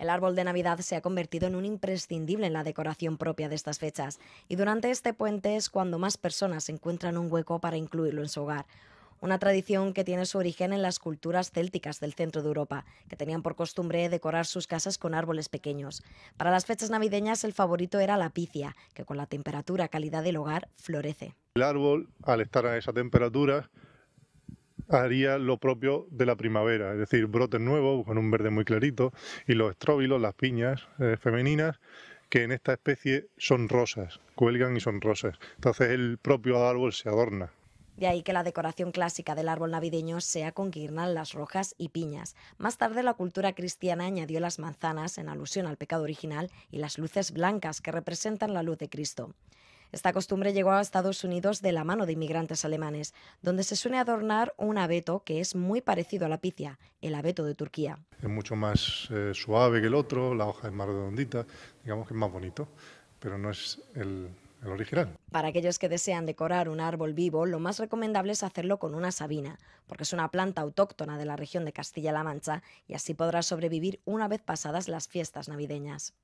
El árbol de Navidad se ha convertido en un imprescindible en la decoración propia de estas fechas y durante este puente es cuando más personas encuentran un hueco para incluirlo en su hogar. Una tradición que tiene su origen en las culturas célticas del centro de Europa, que tenían por costumbre decorar sus casas con árboles pequeños. Para las fechas navideñas el favorito era la picia, que con la temperatura, calidad del hogar, florece. El árbol, al estar a esa temperatura, haría lo propio de la primavera, es decir, brotes nuevos con un verde muy clarito y los estróbilos, las piñas eh, femeninas, que en esta especie son rosas, cuelgan y son rosas. Entonces el propio árbol se adorna. De ahí que la decoración clásica del árbol navideño sea con guirnaldas rojas y piñas. Más tarde la cultura cristiana añadió las manzanas en alusión al pecado original y las luces blancas que representan la luz de Cristo. Esta costumbre llegó a Estados Unidos de la mano de inmigrantes alemanes, donde se suele adornar un abeto que es muy parecido a la picia, el abeto de Turquía. Es mucho más eh, suave que el otro, la hoja es más redondita, digamos que es más bonito, pero no es el original. Para aquellos que desean decorar un árbol vivo, lo más recomendable es hacerlo con una sabina, porque es una planta autóctona de la región de Castilla-La Mancha y así podrá sobrevivir una vez pasadas las fiestas navideñas.